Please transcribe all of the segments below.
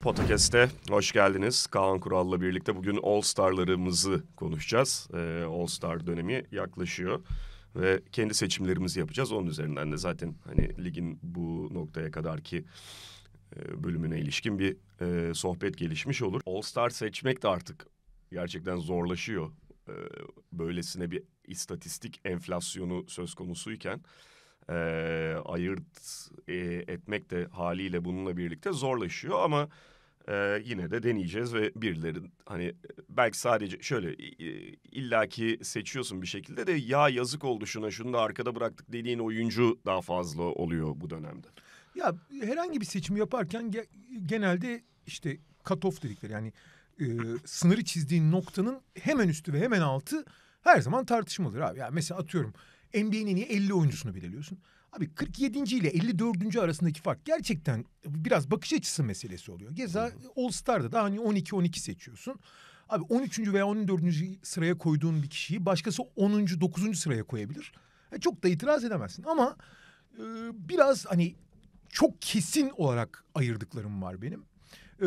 Podcast'e hoş geldiniz. Kaan Kural'la birlikte bugün All Star'larımızı konuşacağız. Ee, All Star dönemi yaklaşıyor ve kendi seçimlerimizi yapacağız. Onun üzerinden de zaten hani ligin bu noktaya kadarki e, bölümüne ilişkin bir e, sohbet gelişmiş olur. All Star seçmek de artık gerçekten zorlaşıyor. E, böylesine bir istatistik enflasyonu söz konusuyken... iken e, ayırt e, etmek de haliyle bununla birlikte zorlaşıyor ama e, yine de deneyeceğiz ve birileri hani belki sadece şöyle e, illaki seçiyorsun bir şekilde de ya yazık oldu şuna şunu da arkada bıraktık dediğin oyuncu daha fazla oluyor bu dönemde. Ya herhangi bir seçim yaparken ge genelde işte cut-off dedikleri yani e, sınırı çizdiğin noktanın hemen üstü ve hemen altı her zaman tartışmalıdır abi. Yani mesela atıyorum NBA'nin en 50 oyuncusunu belirliyorsun. Abi 47. ile 54. arasındaki fark gerçekten biraz bakış açısı meselesi oluyor. Geza All Star'da da hani 12-12 seçiyorsun. Abi 13. veya 14. sıraya koyduğun bir kişiyi başkası 10. 9. sıraya koyabilir. Yani e, çok da itiraz edemezsin ama e, biraz hani çok kesin olarak ayırdıklarım var benim. E,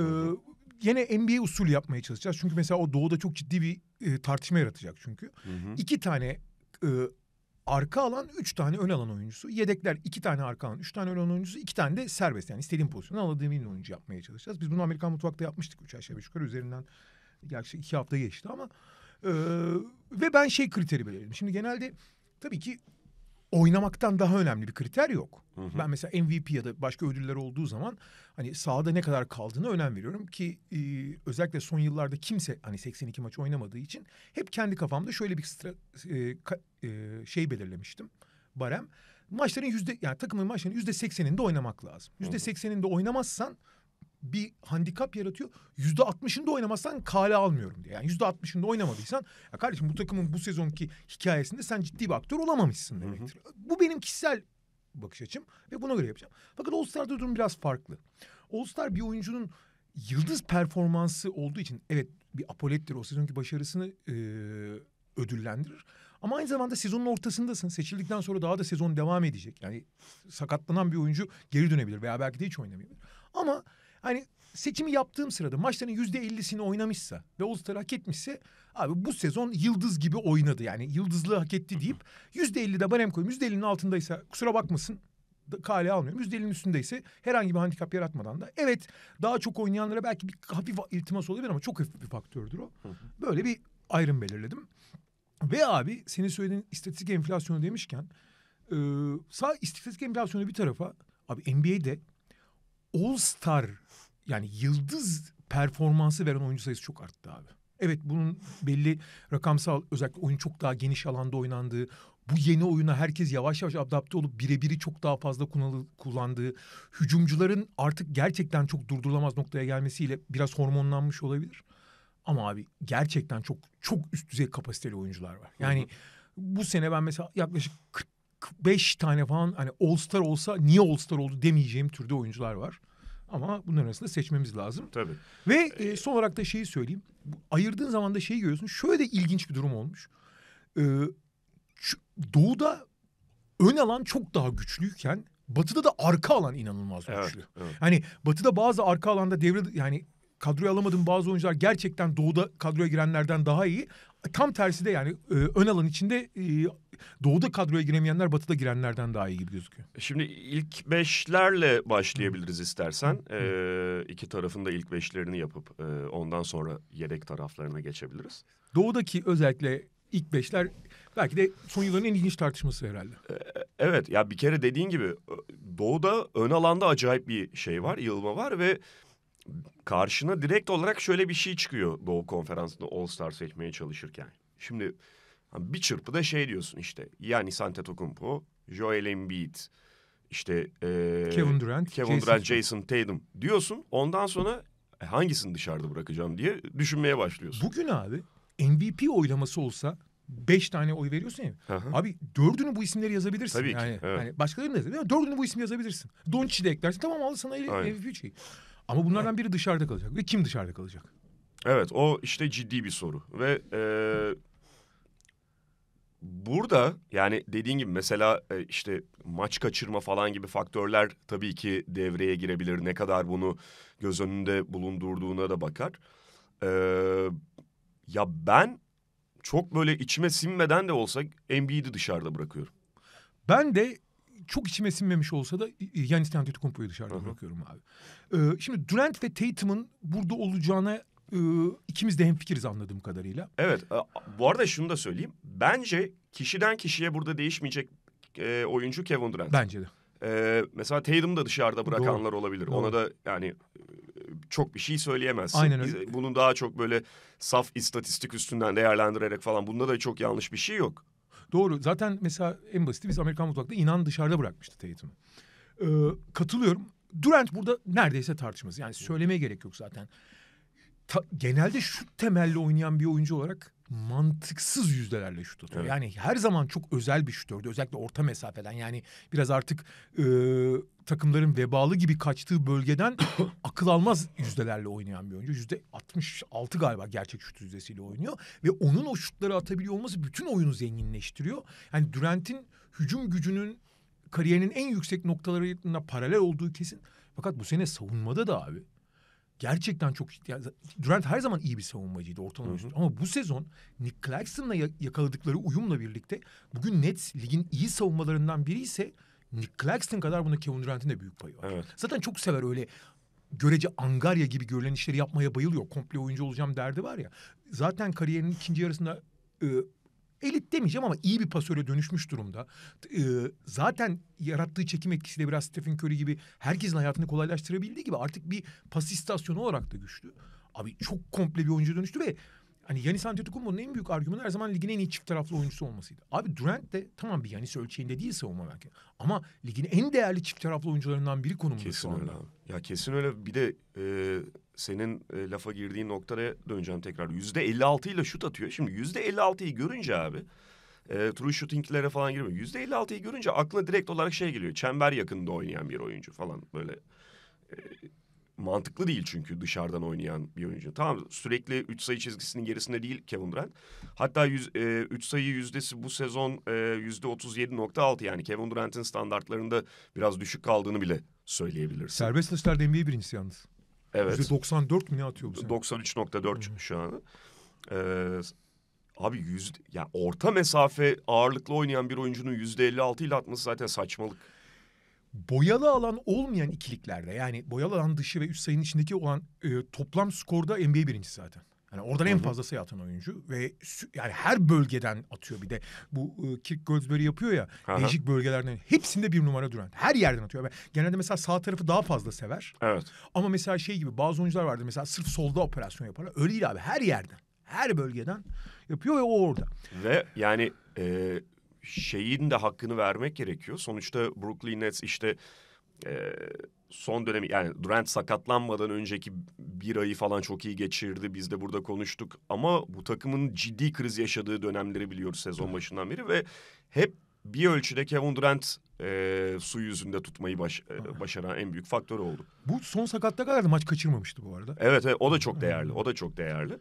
yine NBA usulü yapmaya çalışacağız. Çünkü mesela o doğuda çok ciddi bir e, tartışma yaratacak çünkü. Hı hı. İki tane e, arka alan üç tane ön alan oyuncusu. Yedekler iki tane arka alan, üç tane ön alan oyuncusu, iki tane de serbest. Yani istediğim pozisyonu alabildiğin oyuncu yapmaya çalışacağız. Biz bunu Amerikan mutfakta yapmıştık üç aşağı beş yukarı üzerinden. Gerçi iki hafta geçti ama. Ee, ve ben şey kriteri belirledim. Şimdi genelde tabii ki oynamaktan daha önemli bir kriter yok. Hı hı. Ben mesela MVP ya da başka ödüller olduğu zaman hani sahada ne kadar kaldığını önem veriyorum ki e, özellikle son yıllarda kimse hani 82 maç oynamadığı için hep kendi kafamda şöyle bir stra, e, ka, e, şey belirlemiştim barem. Maçların yüzde yani takımın maçlarının yüzde sekseninde oynamak lazım. Yüzde sekseninde oynamazsan bir handikap yaratıyor. Yüzde altmışında oynamazsan kale almıyorum diye. Yani yüzde altmışında oynamadıysan ya kardeşim bu takımın bu sezonki hikayesinde sen ciddi bir aktör olamamışsın demektir. Hı hı. Bu benim kişisel bakış açım ve buna göre yapacağım. Fakat All Star'da durum biraz farklı. All Star bir oyuncunun yıldız performansı olduğu için evet bir apolettir o sezonki başarısını e, ödüllendirir. Ama aynı zamanda sezonun ortasındasın. Seçildikten sonra daha da sezon devam edecek. Yani sakatlanan bir oyuncu geri dönebilir veya belki de hiç oynamayabilir. Ama hani seçimi yaptığım sırada maçların yüzde ellisini oynamışsa ve All-Star'ı hak etmişse abi bu sezon yıldız gibi oynadı. Yani yıldızlığı hak etti deyip yüzde elli de barem koyayım. Yüzde ellinin altındaysa kusura bakmasın kale almıyorum. Yüzde ellinin üstündeyse herhangi bir handikap yaratmadan da evet daha çok oynayanlara belki bir hafif iltimas olabilir ama çok hafif bir faktördür o. Böyle bir ayrım belirledim. Ve abi senin söylediğin istatistik enflasyonu demişken e, sağ istatistik enflasyonu bir tarafa abi NBA'de All Star yani yıldız performansı veren oyuncu sayısı çok arttı abi. Evet bunun belli rakamsal özellikle oyun çok daha geniş alanda oynandığı, bu yeni oyuna herkes yavaş yavaş adapte olup birebiri çok daha fazla kullandığı, hücumcuların artık gerçekten çok durdurulamaz noktaya gelmesiyle biraz hormonlanmış olabilir. Ama abi gerçekten çok çok üst düzey kapasiteli oyuncular var. Yani bu sene ben mesela yaklaşık 45 tane falan hani All Star olsa niye All Star oldu demeyeceğim türde oyuncular var. Ama bunların arasında seçmemiz lazım. Tabii. Ve e, ee, son olarak da şeyi söyleyeyim. Ayırdığın zaman da şeyi görüyorsun. Şöyle de ilginç bir durum olmuş. Ee, doğuda ön alan çok daha güçlüyken batıda da arka alan inanılmaz güçlü. Evet. Hani batıda bazı arka alanda devre yani kadroya alamadığım bazı oyuncular gerçekten doğuda kadroya girenlerden daha iyi tam tersi de yani e, ön alan içinde e, doğuda kadroya giremeyenler batıda girenlerden daha iyi gibi gözüküyor. Şimdi ilk beşlerle başlayabiliriz istersen. E, ee, iki tarafın da ilk beşlerini yapıp e, ondan sonra yedek taraflarına geçebiliriz. Doğudaki özellikle ilk beşler belki de son yılların en ilginç tartışması herhalde. Evet ya bir kere dediğin gibi doğuda ön alanda acayip bir şey var, yılma var ve karşına direkt olarak şöyle bir şey çıkıyor Doğu Konferansı'nda All Star seçmeye çalışırken. Şimdi bir çırpıda şey diyorsun işte. Yani Santa Santetokumpo, Joel Embiid, işte e, Kevin Durant, Kevin Jason Durant, Jason Tatum diyorsun. Ondan sonra e, hangisini dışarıda bırakacağım diye düşünmeye başlıyorsun. Bugün abi MVP oylaması olsa beş tane oy veriyorsun ya. Aha. Abi dördünü bu isimleri yazabilirsin. Tabii ki. Yani, evet. yani başkalarını da yazabilirsin. Dördünü bu isimleri yazabilirsin. Doncic'i de eklersin. Tamam al sana MVP şeyi. Ama bunlardan biri dışarıda kalacak. Ve kim dışarıda kalacak? Evet o işte ciddi bir soru. Ve e, burada yani dediğin gibi mesela e, işte maç kaçırma falan gibi faktörler tabii ki devreye girebilir. Ne kadar bunu göz önünde bulundurduğuna da bakar. E, ya ben çok böyle içime sinmeden de olsa Embiid'i dışarıda bırakıyorum. Ben de çok içime sinmemiş olsa da Yanis Antetokounmpo'yu dışarıda bırakıyorum abi. Ee, şimdi Durant ve Tatum'un burada olacağına e, ikimiz de hemfikiriz anladığım kadarıyla. Evet. Bu arada şunu da söyleyeyim. Bence kişiden kişiye burada değişmeyecek e, oyuncu Kevin Durant. Bence de. E, mesela Tatum'u da dışarıda bırakanlar Doğru. olabilir. Doğru. Ona da yani e, çok bir şey söyleyemezsin. Aynen öyle. Bunun daha çok böyle saf istatistik üstünden değerlendirerek falan bunda da çok yanlış bir şey yok. Doğru. Zaten mesela en basiti biz Amerikan mutfakta inan dışarıda bırakmıştı Tatum'u. Ee, katılıyorum. Durant burada neredeyse tartışmaz. Yani söylemeye gerek yok zaten. Ta, genelde şut temelli oynayan bir oyuncu olarak mantıksız yüzdelerle şut atıyor. Evet. Yani her zaman çok özel bir şutördü. Özellikle orta mesafeden yani biraz artık e, takımların vebalı gibi kaçtığı bölgeden akıl almaz yüzdelerle oynayan bir oyuncu. Yüzde 66 galiba gerçek şut yüzdesiyle oynuyor. Ve onun o şutları atabiliyor olması bütün oyunu zenginleştiriyor. Yani Durant'in hücum gücünün kariyerinin en yüksek noktalarına paralel olduğu kesin. Fakat bu sene savunmada da abi gerçekten çok ciddi. Yani Durant her zaman iyi bir savunmacıydı ortalama üstü. Ama bu sezon Nick Clarkson'la yakaladıkları uyumla birlikte bugün Nets ligin iyi savunmalarından biri ise Nick Claxton kadar buna Kevin Durant'in de büyük payı var. Evet. Zaten çok sever öyle görece angarya gibi görülen işleri yapmaya bayılıyor. Komple oyuncu olacağım derdi var ya. Zaten kariyerinin ikinci yarısında e, elit demeyeceğim ama iyi bir pasöre dönüşmüş durumda. Ee, zaten yarattığı çekim etkisiyle biraz Stephen Curry gibi herkesin hayatını kolaylaştırabildiği gibi artık bir pas istasyonu olarak da güçlü. Abi çok komple bir oyuncu dönüştü ve Hani Yanis Antetokounmpo'nun en büyük argümanı her zaman ligin en iyi çift taraflı oyuncusu olmasıydı. Abi Durant de tamam bir Yanis ölçeğinde değil savunma belki. Ama ligin en değerli çift taraflı oyuncularından biri konumunda kesin şu anda. Öyle Ya kesin öyle. Bir de e, senin e, lafa girdiğin noktaya döneceğim tekrar. Yüzde 56 ile şut atıyor. Şimdi yüzde 56'yı görünce abi e, true shootinglere falan girmiyor. Yüzde 56'yı görünce aklına direkt olarak şey geliyor. Çember yakında oynayan bir oyuncu falan böyle. E, mantıklı değil çünkü dışarıdan oynayan bir oyuncu. Tamam sürekli üç sayı çizgisinin gerisinde değil Kevin Durant. Hatta yüz, e, sayı yüzdesi bu sezon e, yüzde otuz yedi nokta altı yani Kevin Durant'in standartlarında biraz düşük kaldığını bile söyleyebilirsin. Serbest atışlarda NBA birincisi yalnız. Evet. Yüzde 94 mi ne atıyor bu sene? 93.4 hmm. şu an. Ee, abi yüzde, yani orta mesafe ağırlıklı oynayan bir oyuncunun yüzde 56 ile atması zaten saçmalık boyalı alan olmayan ikiliklerde yani boyalı alan dışı ve üst sayının içindeki olan e, toplam skorda NBA birincisi zaten. Yani oradan Hı-hı. en fazla sayı atan oyuncu ve yani her bölgeden atıyor bir de. Bu e, Kirk Goldsberry yapıyor ya Aha. değişik bölgelerden hepsinde bir numara duran. Her yerden atıyor. Ben, genelde mesela sağ tarafı daha fazla sever. Evet. Ama mesela şey gibi bazı oyuncular vardır mesela sırf solda operasyon yaparlar. Öyle değil abi her yerden her bölgeden yapıyor ve o orada. Ve yani e, şeyin de hakkını vermek gerekiyor. Sonuçta Brooklyn Nets işte e, son dönemi yani Durant sakatlanmadan önceki bir ayı falan çok iyi geçirdi. Biz de burada konuştuk ama bu takımın ciddi kriz yaşadığı dönemleri biliyoruz sezon başından beri ve hep bir ölçüde Kevin Durant e, su yüzünde tutmayı baş, e, başaran en büyük faktör oldu. Bu son sakatlığa kadar da maç kaçırmamıştı bu arada. Evet, evet o da çok değerli. O da çok değerli.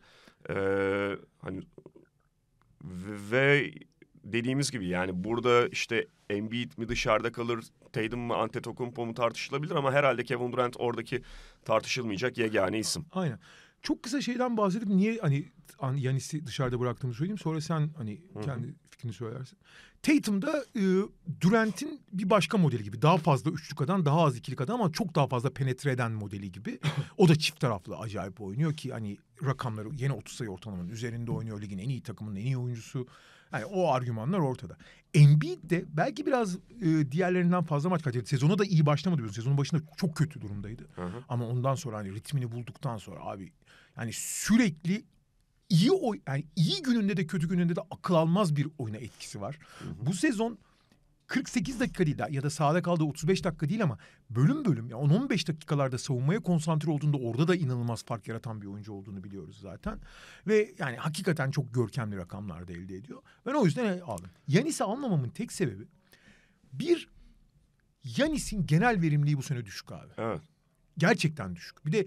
Ee, hani ve dediğimiz gibi yani burada işte Embiid mi dışarıda kalır, Tatum mı Antetokounmpo mu tartışılabilir ama herhalde Kevin Durant oradaki tartışılmayacak yegane isim. Aynen. Çok kısa şeyden bahsedip niye hani Yanis'i dışarıda bıraktığımı söyleyeyim. Sonra sen hani kendi Hı-hı. fikrini söylersin. Tatum'da e, Durant'in bir başka modeli gibi. Daha fazla üçlük adam, daha az ikilik adam ama çok daha fazla penetre eden modeli gibi. o da çift taraflı acayip oynuyor ki hani rakamları yeni 30 sayı ortalamanın üzerinde oynuyor. Ligin en iyi takımının en iyi oyuncusu. Yani o argümanlar ortada. Embiid de belki biraz e, diğerlerinden fazla maç kaçırdı. Sezona da iyi başlamadı biliyorsun. Sezonun başında çok kötü durumdaydı. Hı hı. Ama ondan sonra hani ritmini bulduktan sonra abi yani sürekli iyi o yani iyi gününde de kötü gününde de akıl almaz bir oyuna etkisi var. Hı hı. Bu sezon 48 dakika değil ya da sahada kaldığı 35 dakika değil ama bölüm bölüm ya 10-15 dakikalarda savunmaya konsantre olduğunda orada da inanılmaz fark yaratan bir oyuncu olduğunu biliyoruz zaten. Ve yani hakikaten çok görkemli rakamlar da elde ediyor. Ben o yüzden aldım. Yanis'i almamamın tek sebebi bir Yanis'in genel verimliği bu sene düşük abi. Evet gerçekten düşük. Bir de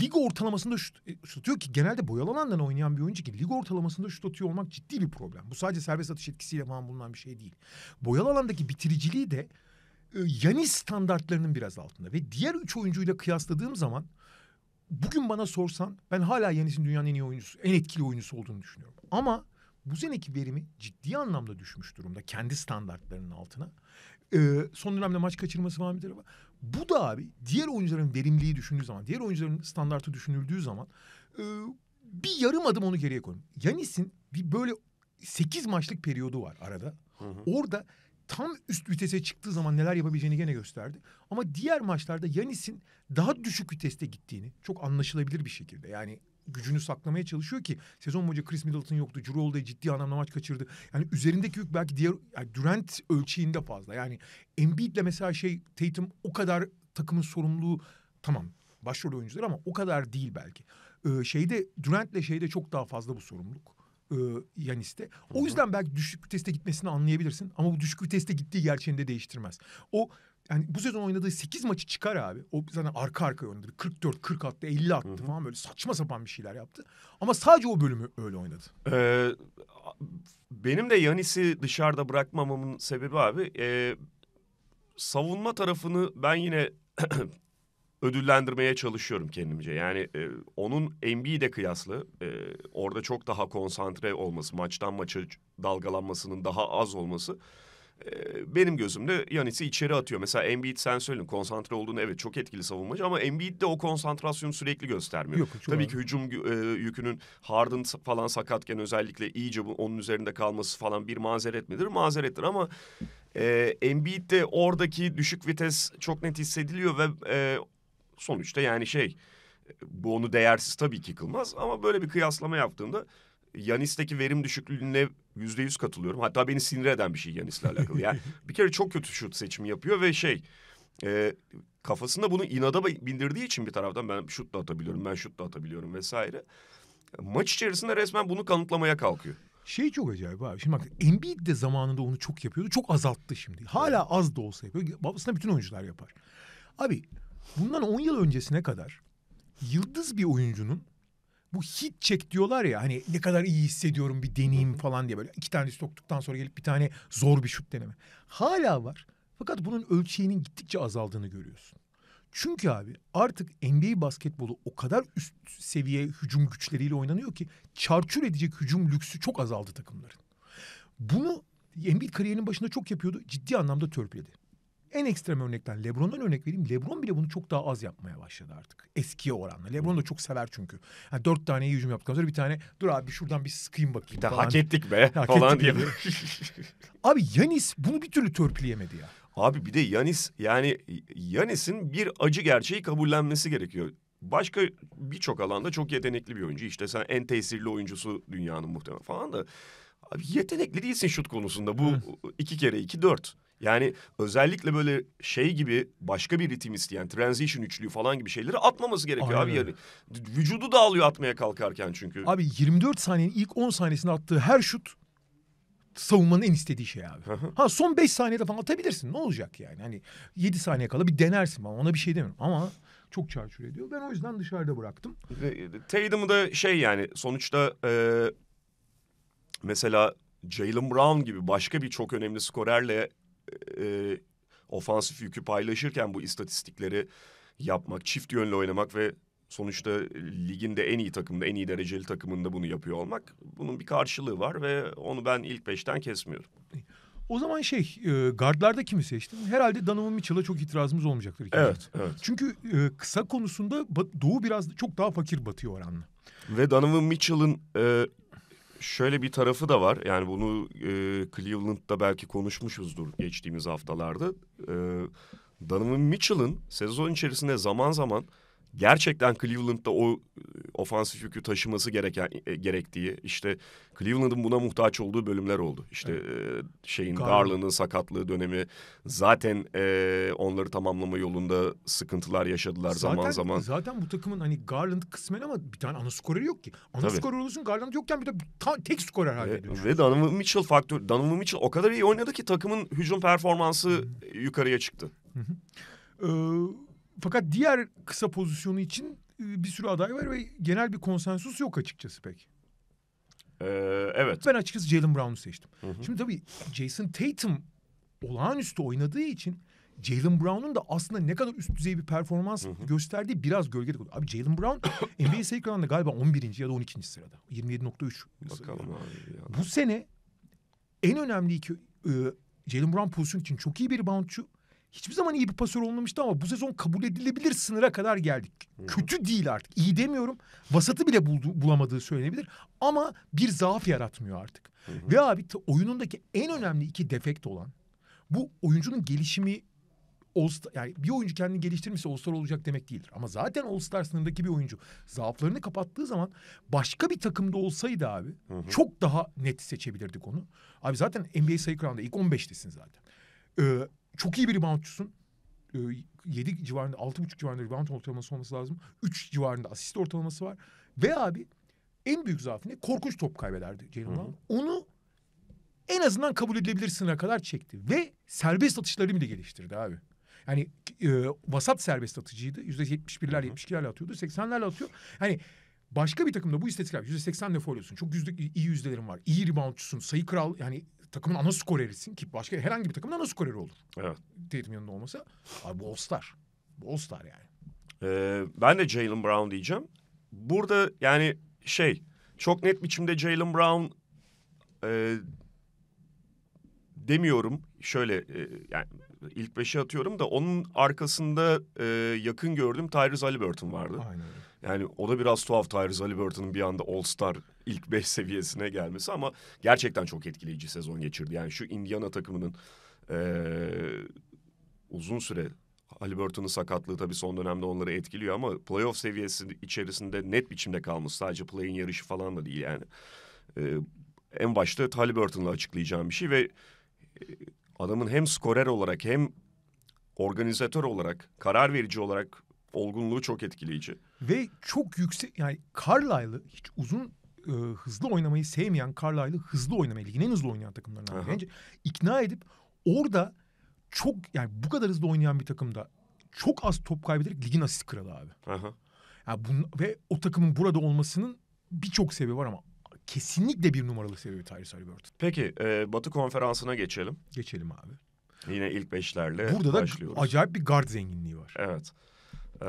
lig ortalamasında şut, e, şut atıyor ki genelde boyalı alandan oynayan bir oyuncu ki lig ortalamasında şut atıyor olmak ciddi bir problem. Bu sadece serbest atış etkisiyle falan bulunan bir şey değil. Boyalı alandaki bitiriciliği de e, Yanis standartlarının biraz altında ve diğer üç oyuncuyla kıyasladığım zaman bugün bana sorsan ben hala Yanis'in dünyanın en iyi oyuncusu, en etkili oyuncusu olduğunu düşünüyorum. Ama bu seneki verimi ciddi anlamda düşmüş durumda kendi standartlarının altına. Ee, son dönemde maç kaçırması var bir tarafa. Bu da abi diğer oyuncuların verimliliği düşündüğü zaman, diğer oyuncuların standartı düşünüldüğü zaman e, bir yarım adım onu geriye koyun. Yanis'in bir böyle sekiz maçlık periyodu var arada. Hı hı. Orada tam üst vitese çıktığı zaman neler yapabileceğini gene gösterdi. Ama diğer maçlarda Yanis'in daha düşük viteste gittiğini çok anlaşılabilir bir şekilde. Yani gücünü saklamaya çalışıyor ki sezon boyunca Chris Middleton yoktu. Drew Holiday ciddi anlamda maç kaçırdı. Yani üzerindeki yük belki diğer yani Durant ölçeğinde fazla. Yani Embiid'le mesela şey Tatum o kadar takımın sorumluluğu tamam başrol oyuncular ama o kadar değil belki. Ee, şeyde Durant'le şeyde çok daha fazla bu sorumluluk. Ee, Yanis'te. O yüzden belki düşük viteste gitmesini anlayabilirsin ama bu düşük viteste gittiği gerçeğini de değiştirmez. O yani bu sezon oynadığı 8 maçı çıkar abi. O zaten arka arka oynadı. 44, 40 attı, 50 attı Hı-hı. falan böyle saçma sapan bir şeyler yaptı. Ama sadece o bölümü öyle oynadı. Ee, benim de Yanis'i dışarıda bırakmamamın sebebi abi... E, savunma tarafını ben yine ödüllendirmeye çalışıyorum kendimce. Yani e, onun NBA'de kıyaslı e, orada çok daha konsantre olması, maçtan maça dalgalanmasının daha az olması... Ee, benim gözümde Yanis'i içeri atıyor. Mesela Embiid sen söyledin konsantre olduğunu evet çok etkili savunmacı ama Embiid de o konsantrasyonu sürekli göstermiyor. Yok, Tabii abi. ki hücum e, yükünün Harden falan sakatken özellikle iyice bu, onun üzerinde kalması falan bir mazeret midir? Mazerettir ama e, de oradaki düşük vites çok net hissediliyor ve e, sonuçta yani şey bu onu değersiz tabii ki kılmaz ama böyle bir kıyaslama yaptığımda Yanis'teki verim düşüklüğüne Yüzde yüz katılıyorum. Hatta beni sinir eden bir şey Yanis'le alakalı. Yani bir kere çok kötü şut seçimi yapıyor ve şey... E, kafasında bunu inada bindirdiği için bir taraftan ben şut da atabiliyorum, ben şut da atabiliyorum vesaire. Maç içerisinde resmen bunu kanıtlamaya kalkıyor. Şey çok acayip abi. Şimdi bak Embiid de zamanında onu çok yapıyordu. Çok azalttı şimdi. Hala az da olsa yapıyor. Babasına bütün oyuncular yapar. Abi bundan 10 yıl öncesine kadar yıldız bir oyuncunun bu hit çek diyorlar ya hani ne kadar iyi hissediyorum bir deneyim falan diye böyle iki tane soktuktan sonra gelip bir tane zor bir şut deneme. Hala var fakat bunun ölçeğinin gittikçe azaldığını görüyorsun. Çünkü abi artık NBA basketbolu o kadar üst seviye hücum güçleriyle oynanıyor ki çarçur edecek hücum lüksü çok azaldı takımların. Bunu Embiid kariyerinin başında çok yapıyordu. Ciddi anlamda törpüledi. En ekstrem örnekten LeBron'dan örnek vereyim. LeBron bile bunu çok daha az yapmaya başladı artık. Eskiye oranla. LeBron da çok sever çünkü. Yani dört tane iyi hücum yaptıktan sonra bir tane dur abi şuradan bir sıkayım bakayım. Bir de falan. hak ettik be hak falan ettik diye. abi Yanis bunu bir türlü törpüleyemedi ya. Abi bir de Yanis yani Yanis'in bir acı gerçeği kabullenmesi gerekiyor. Başka birçok alanda çok yetenekli bir oyuncu. İşte sen en tesirli oyuncusu dünyanın muhtemelen falan da. Abi yetenekli değilsin şut konusunda. Bu iki kere iki dört. Yani özellikle böyle şey gibi başka bir ritim isteyen transition üçlüğü falan gibi şeyleri atmaması gerekiyor Aynen. abi. Yani vücudu dağılıyor atmaya kalkarken çünkü. Abi 24 saniyenin ilk 10 saniyesinde attığı her şut savunmanın en istediği şey abi. ha son 5 saniyede falan atabilirsin. Ne olacak yani? Hani 7 saniye kala bir denersin ama Ona bir şey demiyorum ama çok çarçur ediyor. Ben o yüzden dışarıda bıraktım. E, Tatum'u da şey yani sonuçta e, mesela Jalen Brown gibi başka bir çok önemli skorerle e, ofansif yükü paylaşırken bu istatistikleri yapmak, çift yönlü oynamak ve sonuçta ligin de en iyi takımında, en iyi dereceli takımında bunu yapıyor olmak bunun bir karşılığı var ve onu ben ilk beşten kesmiyorum. O zaman şey e, gardlarda kimi seçtin? Herhalde Donovan Mitchell'a çok itirazımız olmayacaktır. İkinci. Evet, evet. Çünkü e, kısa konusunda Doğu biraz çok daha fakir batıyor oranla. Ve Donovan Mitchell'ın e, şöyle bir tarafı da var. Yani bunu e, Cleveland'da belki konuşmuşuzdur geçtiğimiz haftalarda. E, Donovan Mitchell'ın sezon içerisinde zaman zaman gerçekten Cleveland'da o e, ofansif yükü taşıması gereken e, gerektiği işte Cleveland'ın buna muhtaç olduğu bölümler oldu. İşte evet. e, şeyin Garland'ın sakatlığı dönemi zaten e, onları tamamlama yolunda sıkıntılar yaşadılar zaten, zaman zaman. Zaten bu takımın hani Garland kısmen ama bir tane ana skorer yok ki. Ana Tabii. skorer olursun Garland yokken bir de ta, tek skorer haline dönüşüyor. Ve Donovan Mitchell faktör Donovan Mitchell o kadar iyi oynadı ki takımın hücum performansı hı yukarıya çıktı. Hı hı. Ee, fakat diğer kısa pozisyonu için e, bir sürü aday var ve genel bir konsensus yok açıkçası pek. Ee, evet. Ben açıkçası Jalen Brown'u seçtim. Hı hı. Şimdi tabii Jason Tatum olağanüstü oynadığı için Jalen Brown'un da aslında ne kadar üst düzey bir performans hı hı. gösterdiği biraz gölgede kalıyor. Abi Jalen Brown NBA sayı galiba 11. ya da 12. sırada. 27.3. Bakalım sırada. abi Bu sene en önemli iki e, Jalen Brown pozisyon için çok iyi bir bounceu hiçbir zaman iyi bir pasör olmamıştı ama bu sezon kabul edilebilir sınıra kadar geldik. hı Kötü değil artık. İyi demiyorum. Vasatı bile buldu, bulamadığı söylenebilir ama bir zaaf yaratmıyor artık. Hı-hı. Ve abi oyunundaki en önemli iki defekt olan bu oyuncunun gelişimi All-Star, yani bir oyuncu kendini geliştirmişse All-Star olacak demek değildir. Ama zaten All-Star sınırındaki bir oyuncu zaaflarını kapattığı zaman başka bir takımda olsaydı abi hı hı. çok daha net seçebilirdik onu. Abi zaten NBA sayı kuralında ilk 15'tesin zaten. Ee, çok iyi bir reboundçusun. 7 ee, civarında, 6,5 civarında rebound ortalaması olması lazım. 3 civarında asist ortalaması var. Ve abi en büyük zaafı ne? Korkunç top kaybederdi Jalen Brown. Onu en azından kabul edilebilir sınıra kadar çekti. Ve serbest atışları bile geliştirdi abi. Yani e, vasat serbest atıcıydı. Yüzde yetmiş birler, yetmiş ikilerle atıyordu. Seksenlerle atıyor. Hani başka bir takımda bu istatistikler yüzde seksenle foyluyorsun. Çok yüzde, iyi yüzdelerin var. İyi reboundçusun. Sayı kral yani takımın ana skorerisin ki başka herhangi bir takımın ana skoreri olur. Evet. Tatum'un yanında olmasa abi bu All-Star. Bu All-Star yani. Ee, ben de Jalen Brown diyeceğim. Burada yani şey çok net biçimde Jalen Brown e, demiyorum. Şöyle e, yani ilk beşe atıyorum da onun arkasında e, yakın gördüğüm Tyrese Halliburton vardı. Aynen öyle. Yani o da biraz tuhaf Tyrese Halliburton'un bir anda All-Star ilk beş seviyesine gelmesi ama gerçekten çok etkileyici sezon geçirdi. Yani şu Indiana takımının ee, uzun süre Halliburton'un sakatlığı tabii son dönemde onları etkiliyor ama playoff seviyesi içerisinde net biçimde kalmış. Sadece play'in yarışı falan da değil yani. Ee, en başta Halliburton'la açıklayacağım bir şey ve adamın hem skorer olarak hem organizatör olarak, karar verici olarak olgunluğu çok etkileyici. Ve çok yüksek yani Carlisle'ı hiç uzun e, hızlı oynamayı sevmeyen Carlisle'ı hızlı oynamayı ligin en hızlı oynayan takımlarından biri. Bence ikna edip orada çok yani bu kadar hızlı oynayan bir takımda çok az top kaybederek ligin asist kralı abi. Aha. Yani bun, ve o takımın burada olmasının birçok sebebi var ama kesinlikle bir numaralı sebebi Tyrese Halliburton. Peki e, Batı konferansına geçelim. Geçelim abi. Yine ilk beşlerle Burada da acayip bir guard zenginliği var. Evet. Ee,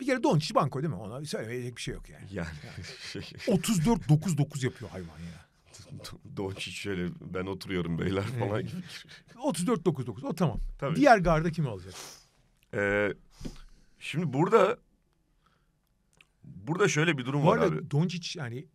bir kere Doncic banko değil mi? Ona söylemeyecek bir şey yok yani. Yani, yani. 34 9 9 yapıyor hayvan ya. Doncic şöyle ben oturuyorum beyler falan gibi. 34 9 9 o tamam. Tabii. Diğer garda kim alacak? Ee, şimdi burada burada şöyle bir durum Bu var abi. Doncic yani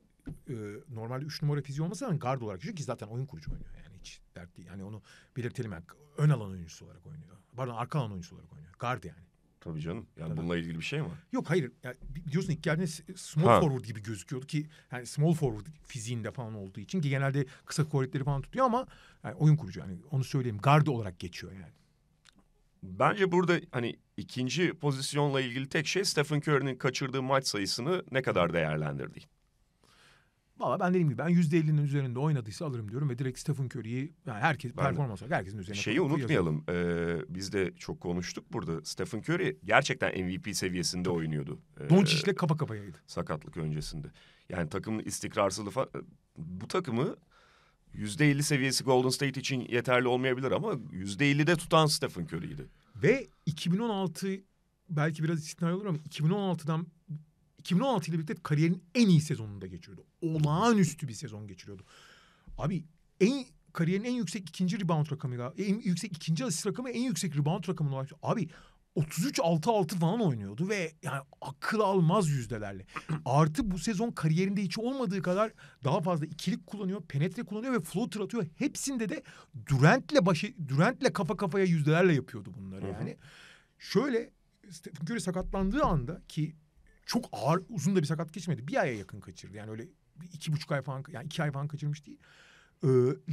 e, normalde 3 numara fiziği olmasa da gard olarak çünkü zaten oyun kurucu oynuyor. Yani hiç dert değil. Yani onu belirtelim. Yani ön alan oyuncusu olarak oynuyor. Pardon arka alan oyuncusu olarak oynuyor. Guard yani. Tabii canım. Yani Tabii. bununla ilgili bir şey mi? Yok hayır. Yani biliyorsun ilk geldiğinde small ha. forward gibi gözüküyordu ki yani small forward fiziğinde falan olduğu için ki genelde kısa kuvvetleri falan tutuyor ama yani oyun kurucu yani onu söyleyeyim gardı olarak geçiyor yani. Bence burada hani ikinci pozisyonla ilgili tek şey Stephen Curry'nin kaçırdığı maç sayısını ne kadar değerlendirdiği. Valla ben dediğim gibi ben yüzde elli'nin üzerinde oynadıysa alırım diyorum ve direkt Stephen Curry'yi yani herkes ben performans olarak herkesin üzerine Şeyi unutmayalım. Ee, biz de çok konuştuk burada. Stephen Curry gerçekten MVP seviyesinde Tabii. oynuyordu. Ee, Doncic'le kapa kapayaydı. Sakatlık öncesinde. Yani takımın istikrarsızlığı falan bu takımı yüzde elli seviyesi Golden State için yeterli olmayabilir ama yüzde elli de tutan Stephen Curry'ydi. Ve 2016 belki biraz istisnai olur ama 2016'dan 2016 ile birlikte kariyerinin en iyi sezonunda geçiyordu. Olağanüstü bir sezon geçiriyordu. Abi en kariyerin en yüksek ikinci rebound rakamı, en yüksek ikinci asist rakamı en yüksek rebound rakamına ulaştı. Abi 33-6-6 falan oynuyordu ve yani akıl almaz yüzdelerle. Artı bu sezon kariyerinde hiç olmadığı kadar daha fazla ikilik kullanıyor, penetre kullanıyor ve floater atıyor. Hepsinde de Durant'le başı Durant'le kafa kafaya yüzdelerle yapıyordu bunları yani. Şöyle Stephen Curry sakatlandığı anda ki çok ağır uzun da bir sakat geçmedi. Bir aya yakın kaçırdı. Yani öyle iki buçuk ay falan yani iki ay falan kaçırmış değil. Ee,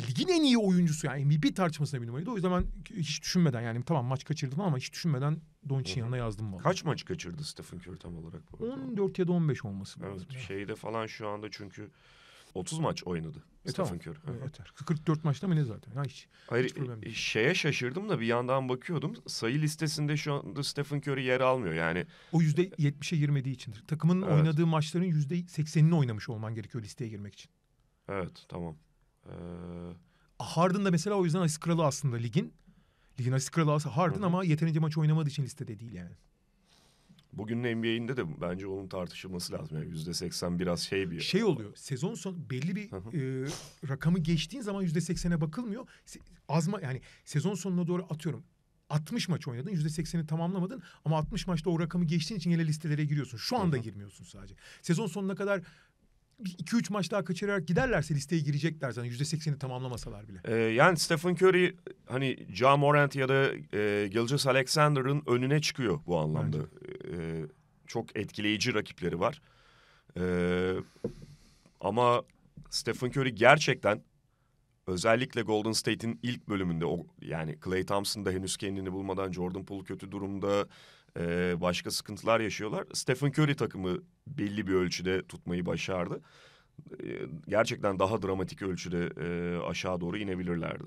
ligin en iyi oyuncusu yani MVP tartışmasına bir numaraydı. O yüzden ben hiç düşünmeden yani tamam maç kaçırdım ama hiç düşünmeden Doncic'in yanına yazdım bana. Kaç maç kaçırdı Stephen Curry tam olarak? Bu 14 ya da 15 olması Evet, şeyde falan şu anda çünkü 30 maç oynadı. E tamam. Kör. Evet. Yeter. 44 maçta mı ne zaten? Ha, hiç, Hayır, hiç problem değil. şeye şaşırdım da bir yandan bakıyordum. Sayı listesinde şu anda Stephen Curry yer almıyor yani. O yüzde %70'e girmediği içindir. Takımın evet. oynadığı maçların yüzde %80'ini oynamış olman gerekiyor listeye girmek için. Evet, tamam. Ee... Harden da mesela o yüzden asist kralı aslında ligin. Ligin asist kralı Harden Hı-hı. ama yeterince maç oynamadığı için listede değil yani. Bugünün NBA'inde de bence onun tartışılması lazım. Yani yüzde seksen biraz şey bir... Şey oluyor. Sezon son belli bir e, rakamı geçtiğin zaman yüzde seksene bakılmıyor. Azma yani sezon sonuna doğru atıyorum. 60 maç oynadın yüzde sekseni tamamlamadın ama 60 maçta o rakamı geçtiğin için genel listelere giriyorsun. Şu anda girmiyorsun sadece. Sezon sonuna kadar 2-3 maç daha kaçırarak giderlerse listeye girecekler zaten yüzde sekseni tamamlamasalar bile. Ee, yani Stephen Curry hani Ja Morant ya da e, Gilgis Alexander'ın önüne çıkıyor bu anlamda. Ee, çok etkileyici rakipleri var. Ee, ama Stephen Curry gerçekten özellikle Golden State'in ilk bölümünde o yani Clay Thompson da henüz kendini bulmadan Jordan Poole kötü durumda e, başka sıkıntılar yaşıyorlar. Stephen Curry takımı belli bir ölçüde tutmayı başardı. E, gerçekten daha dramatik ölçüde e, aşağı doğru inebilirlerdi.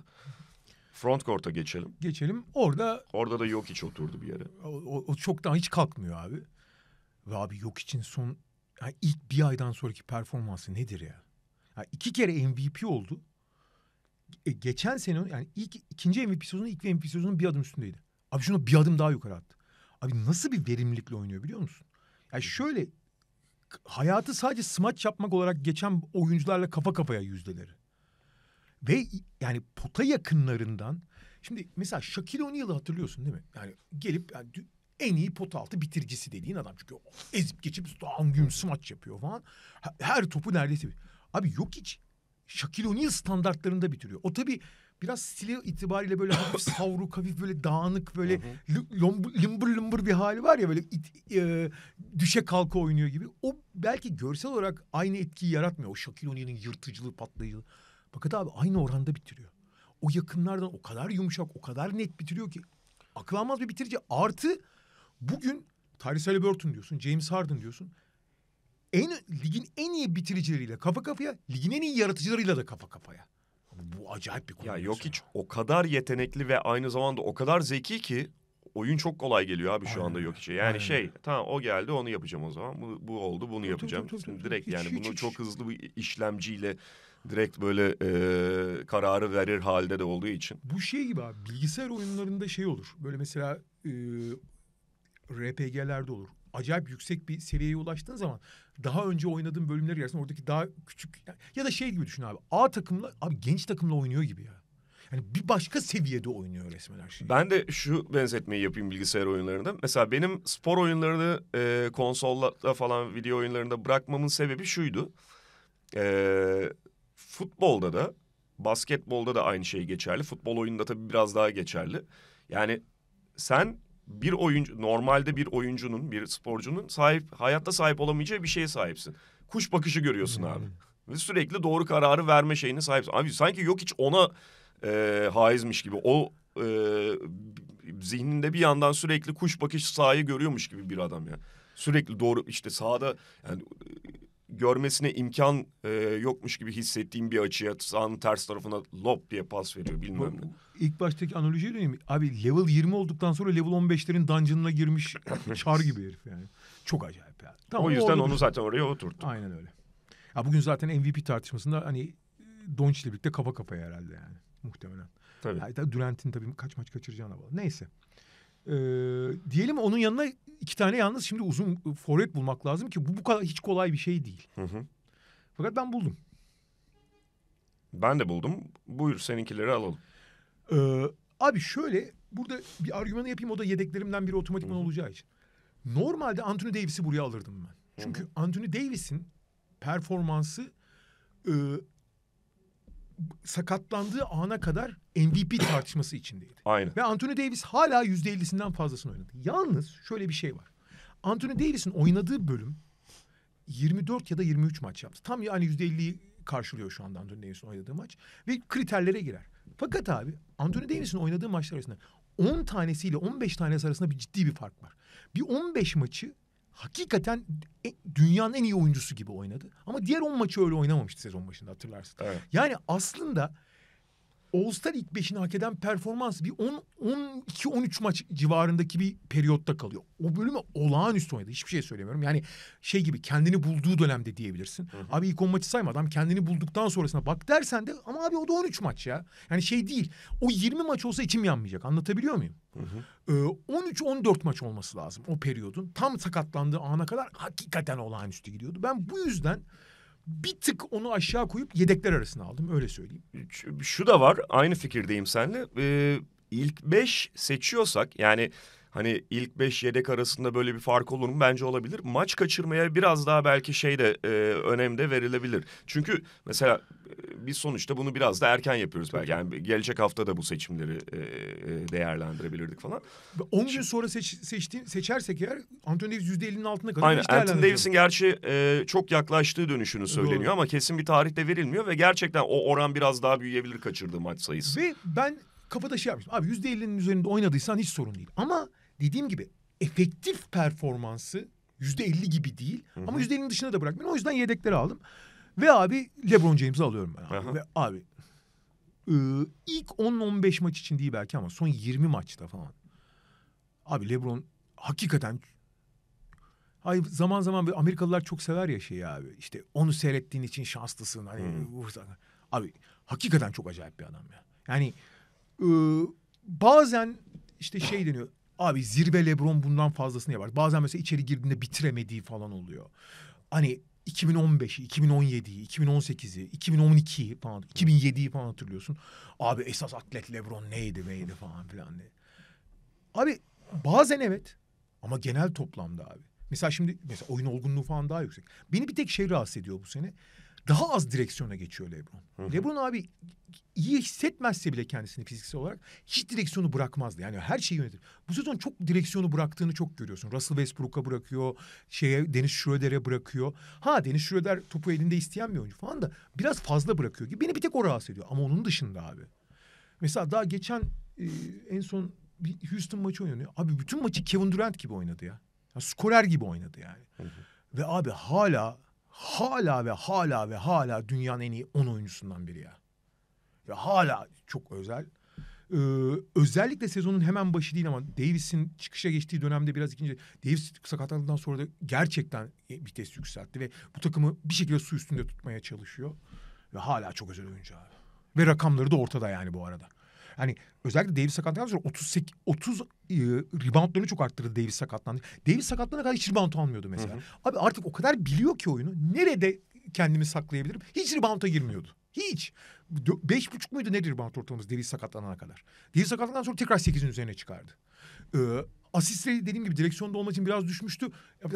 Front court'a geçelim. Geçelim. Orada Orada da yok hiç oturdu bir yere. O, o çoktan hiç kalkmıyor abi. Ve abi yok için son yani ilk bir aydan sonraki performansı nedir ya? Yani iki kere MVP oldu. E, geçen sene yani ilk ikinci MVP sezonu ilk MVP sezonun bir adım üstündeydi. Abi şunu bir adım daha yukarı attı. Abi nasıl bir verimlilikle oynuyor biliyor musun? Yani şöyle hayatı sadece smaç yapmak olarak geçen oyuncularla kafa kafaya yüzdeleri. Ve yani pota yakınlarından şimdi mesela Shaquille O'Neal'ı hatırlıyorsun değil mi? Yani gelip yani en iyi pot altı bitiricisi dediğin adam çünkü ezip geçip doğan gün smaç yapıyor falan. Her topu neredeyse. Abi yok hiç. Shaquille O'Neal standartlarında bitiriyor. O tabii biraz stili itibariyle böyle hafif savruk hafif böyle dağınık böyle limbur limbur bir hali var ya böyle it, e, düşe kalka oynuyor gibi. O belki görsel olarak aynı etkiyi yaratmıyor. O Shaquille O'Neal'in yırtıcılığı patlayıcılığı. Fakat abi aynı oranda bitiriyor. O yakınlardan o kadar yumuşak o kadar net bitiriyor ki akıl almaz bir bitirici. Artı bugün Tyrese Burton diyorsun James Harden diyorsun en ligin en iyi bitiricileriyle kafa kafaya, ligin en iyi yaratıcılarıyla da kafa kafaya bu acayip bir konu. Ya yok hiç o kadar yetenekli ve aynı zamanda o kadar zeki ki oyun çok kolay geliyor abi şu Aynen. anda yok içe. Yani Aynen. şey tamam o geldi onu yapacağım o zaman. Bu, bu oldu bunu tabii, yapacağım. Tabii, tabii, tabii. Direkt hiç, yani hiç, bunu hiç. çok hızlı bir işlemciyle direkt böyle e, kararı verir halde de olduğu için. Bu şey gibi abi bilgisayar oyunlarında şey olur. Böyle mesela e, RPG'lerde olur acayip yüksek bir seviyeye ulaştığın zaman daha önce oynadığın bölümler yersin oradaki daha küçük ya, ya da şey gibi düşün abi. A takımla abi genç takımla oynuyor gibi ya. Yani bir başka seviyede oynuyor resmen her şey Ben de şu benzetmeyi yapayım bilgisayar oyunlarında. Mesela benim spor oyunlarını e, konsolda falan video oyunlarında bırakmamın sebebi şuydu. E, futbolda da basketbolda da aynı şey geçerli. Futbol oyununda tabii biraz daha geçerli. Yani sen bir oyuncu normalde bir oyuncunun bir sporcunun sahip hayatta sahip olamayacağı bir şeye sahipsin. Kuş bakışı görüyorsun abi. Hmm. Ve sürekli doğru kararı verme şeyine sahipsin. Abi sanki yok hiç ona e, haizmiş gibi. O e, zihninde bir yandan sürekli kuş bakış sahayı görüyormuş gibi bir adam ya. Sürekli doğru işte sahada yani görmesine imkan e, yokmuş gibi hissettiğim bir açıya sahanın ters tarafına lop diye pas veriyor bilmem ne. İlk baştaki değil mi? Abi level 20 olduktan sonra level 15'lerin dungeon'ına girmiş çar gibi herif yani. Çok acayip ya. Tamam, o yüzden onu zaten oraya oturttu. Aynen öyle. Ya bugün zaten MVP tartışmasında hani e, Doncic ile birlikte kafa kafaya herhalde yani. Muhtemelen. Tabii. Yani, Durant'in tabii kaç maç kaçıracağına bağlı. Neyse. Ee, diyelim onun yanına iki tane yalnız şimdi uzun forvet bulmak lazım ki bu bu kadar hiç kolay bir şey değil. Hı hı. Fakat ben buldum. Ben de buldum. Buyur seninkileri alalım. Ee, abi şöyle burada bir argümanı yapayım o da yedeklerimden biri otomatikman Hı-hı. olacağı için. Normalde Anthony Davis'i buraya alırdım ben. Çünkü Hı-hı. Anthony Davis'in performansı sakatlandığı ana kadar MVP tartışması içindeydi. Aynen. Ve Anthony Davis hala yüzde %50'sinden fazlasını oynadı. Yalnız şöyle bir şey var. Anthony Davis'in oynadığı bölüm 24 ya da 23 maç yaptı. Tam yani %50'yi karşılıyor şu anda Anthony Davis'in oynadığı maç. Ve kriterlere girer. Fakat abi Anthony Davis'in oynadığı maçlar arasında 10 tanesiyle 15 tanesi arasında bir ciddi bir fark var. Bir 15 maçı hakikaten e, dünyanın en iyi oyuncusu gibi oynadı. Ama diğer 10 maçı öyle oynamamıştı sezon başında hatırlarsın. Evet. Yani aslında All-Star ilk beşini hak eden performans bir 12-13 maç civarındaki bir periyotta kalıyor. O bölümü olağanüstü oynadı. Hiçbir şey söylemiyorum. Yani şey gibi kendini bulduğu dönemde diyebilirsin. Hı hı. Abi ilk 10 maçı sayma adam kendini bulduktan sonrasına bak dersen de ama abi o da 13 maç ya. Yani şey değil. O 20 maç olsa içim yanmayacak. Anlatabiliyor muyum? Hı hı. Ee, 13-14 maç olması lazım o periyodun. Tam sakatlandığı ana kadar hakikaten olağanüstü gidiyordu. Ben bu yüzden bir tık onu aşağı koyup yedekler arasına aldım öyle söyleyeyim. Şu da var aynı fikirdeyim seninle. Ee, ilk beş seçiyorsak yani hani ilk 5 yedek arasında böyle bir fark olur mu? Bence olabilir. Maç kaçırmaya biraz daha belki şey de e, önem verilebilir. Çünkü mesela e, biz sonuçta bunu biraz da erken yapıyoruz belki. Yani gelecek hafta da bu seçimleri e, e değerlendirebilirdik falan. 10 gün sonra seç, seçtiğin, seçersek eğer Anthony Davis %50'nin altına kadar Aynen. Anthony Davis'in gerçi e, çok yaklaştığı dönüşünü söyleniyor Doğru. ama kesin bir tarihte verilmiyor ve gerçekten o oran biraz daha büyüyebilir kaçırdığı maç sayısı. Ve ben kafada şey yapmıştım. Abi %50'nin üzerinde oynadıysan hiç sorun değil. Ama dediğim gibi efektif performansı yüzde elli gibi değil Hı-hı. ama yüzde ellinin dışına da bırakmıyorum. O yüzden yedekleri aldım. Ve abi LeBron James'i alıyorum ben. Abi. Ve abi ıı, ilk 10-15 maç için değil belki ama son 20 maçta falan. Abi LeBron hakikaten Ay zaman zaman Amerikalılar çok sever ya şeyi abi. İşte onu seyrettiğin için şanslısın. Hani Abi hakikaten çok acayip bir adam ya. Yani e, bazen işte şey deniyor. Abi zirve Lebron bundan fazlasını yapar. Bazen mesela içeri girdiğinde bitiremediği falan oluyor. Hani 2015'i, 2017'yi, 2018'i, 2012'yi falan, 2007'yi falan hatırlıyorsun. Abi esas atlet Lebron neydi neydi falan filan diye. Abi bazen evet ama genel toplamda abi. Mesela şimdi mesela oyun olgunluğu falan daha yüksek. Beni bir tek şey rahatsız ediyor bu sene daha az direksiyona geçiyor Lebron. Hı hı. Lebron abi iyi hissetmezse bile kendisini fiziksel olarak hiç direksiyonu bırakmazdı. Yani her şeyi yönetir. Bu sezon çok direksiyonu bıraktığını çok görüyorsun. Russell Westbrook'a bırakıyor, şeye Deniz Schroeder'e bırakıyor. Ha Deniz Schroeder topu elinde isteyen bir oyuncu falan da biraz fazla bırakıyor gibi. Beni bir tek o rahatsız ediyor ama onun dışında abi. Mesela daha geçen e, en son bir Houston maçı oynanıyor. Abi bütün maçı Kevin Durant gibi oynadı ya. ya skorer gibi oynadı yani. Hı hı. Ve abi hala hala ve hala ve hala dünyanın en iyi 10 oyuncusundan biri ya. Ve hala çok özel. Ee, özellikle sezonun hemen başı değil ama Davis'in çıkışa geçtiği dönemde biraz ikinci Davis sakatlandıktan sonra da gerçekten bir e, vites yükseltti ve bu takımı bir şekilde su üstünde tutmaya çalışıyor ve hala çok özel oyuncu abi. Ve rakamları da ortada yani bu arada. Hani özellikle Davis sakatlandıktan sonra 38 30 e, reboundlarını çok arttırdı Davis sakatlandı. Davis sakatlanana kadar hiç rebound almıyordu mesela. Hı hı. Abi artık o kadar biliyor ki oyunu. Nerede kendimi saklayabilirim? Hiç rebound'a girmiyordu. Hiç. Beş buçuk muydu nedir rebound ortalaması Davis sakatlanana kadar? Davis sakatlandıktan sonra tekrar sekizin üzerine çıkardı. Ee, asistleri dediğim gibi direksiyonda olmak için biraz düşmüştü.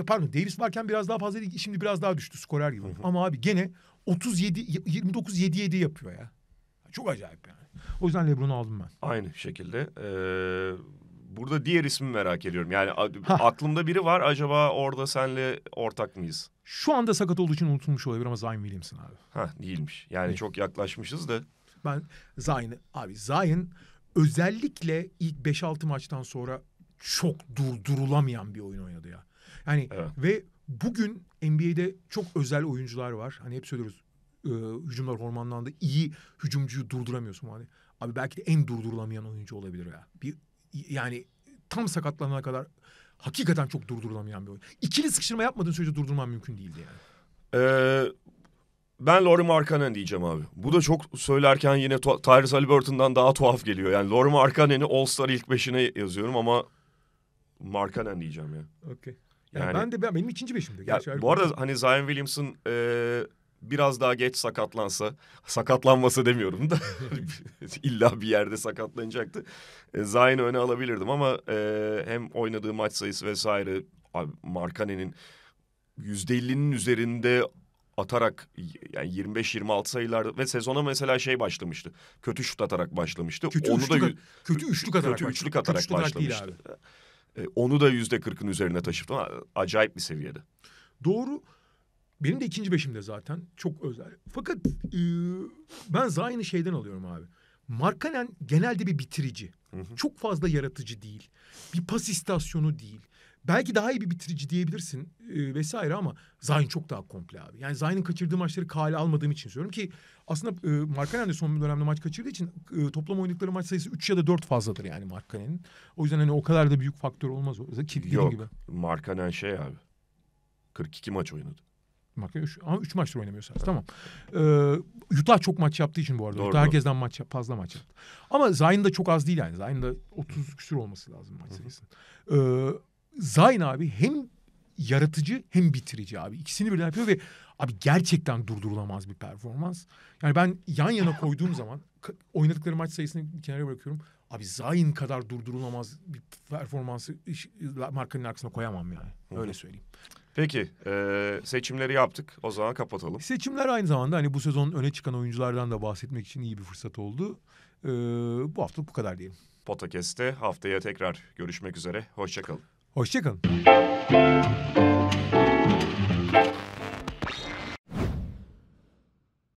Pardon Davis varken biraz daha fazla değil. Şimdi biraz daha düştü skorer gibi. Hı hı. Ama abi gene 37 29 7 7 yapıyor ya. Çok acayip yani. O yüzden Lebron'u aldım ben. Aynı şekilde. Ee, burada diğer ismi merak ediyorum. Yani ha. aklımda biri var. Acaba orada senle ortak mıyız? Şu anda sakat olduğu için unutulmuş olabilir ama Zion Williamson abi. Ha değilmiş. Yani Değil. çok yaklaşmışız da. Ben Zion abi Zion özellikle ilk 5-6 maçtan sonra çok durdurulamayan bir oyun oynadı ya. Yani evet. ve bugün NBA'de çok özel oyuncular var. Hani hep söylüyoruz e, hücumlar hormanlandı. İyi hücumcuyu durduramıyorsun hani. Abi belki de en durdurulamayan oyuncu olabilir ya. Bir yani tam sakatlanana kadar hakikaten çok durdurulamayan bir oyun. İkili sıkıştırma yapmadığın sürece durdurman mümkün değildi yani. Ee, ben Laurie Markkanen diyeceğim abi. Bu da çok söylerken yine Tyrese Haliburton'dan daha tuhaf geliyor. Yani Laurie Markkanen'i All-Star ilk beşine yazıyorum ama Markkanen diyeceğim ya. Okey. Yani, yani ben de ben, benim ikinci beşimde Ya, bu arada hani Zion Williamson e, biraz daha geç sakatlansa sakatlanmasa demiyorum da illa bir yerde sakatlanacaktı. E, öne alabilirdim ama e, hem oynadığı maç sayısı vesaire Markane'nin %50'nin üzerinde atarak yani 25-26 sayılar ve sezona mesela şey başlamıştı. Kötü şut atarak başlamıştı. Kötü onu üçlük, da kötü üçlük atarak kötü üçlük atarak kötü başlamıştı. E, onu da yüzde kırkın üzerine taşıdı. Acayip bir seviyede. Doğru. Benim de ikinci beşimde zaten çok özel. Fakat e, ben Zayn'ı şeyden alıyorum abi. Markanen genelde bir bitirici. Hı hı. Çok fazla yaratıcı değil. Bir pas istasyonu değil. Belki daha iyi bir bitirici diyebilirsin e, vesaire ama Zayn çok daha komple abi. Yani Zayn'ın kaçırdığı maçları kale almadığım için söylüyorum ki aslında e, Markanen de son bir dönemde maç kaçırdığı için e, toplam oynadıkları maç sayısı üç ya da dört fazladır yani Markanen'in. O yüzden hani o kadar da büyük faktör olmaz. Ki Yok gibi. Markanen şey abi 42 maç oynadı bakıyor. Üç, ama üç maçtır oynamıyor Sainz. Tamam. Ee, Utah çok maç yaptığı için bu arada. Doğru, Utah herkesten maç fazla maç yaptı. Ama Zayn da çok az değil yani. Zayn da 30 küsür olması lazım maç sayısının. Ee, Zayn abi hem yaratıcı hem bitirici abi. İkisini birden yapıyor ve abi gerçekten durdurulamaz bir performans. Yani ben yan yana koyduğum zaman oynadıkları maç sayısını bir kenara bırakıyorum. Abi Zayn kadar durdurulamaz bir performansı iş, markanın arkasına koyamam yani. Öyle söyleyeyim. Peki e, seçimleri yaptık o zaman kapatalım. Seçimler aynı zamanda hani bu sezon öne çıkan oyunculardan da bahsetmek için iyi bir fırsat oldu. E, bu hafta bu kadar diyelim. Potakest'te haftaya tekrar görüşmek üzere. Hoşçakalın. Hoşçakalın.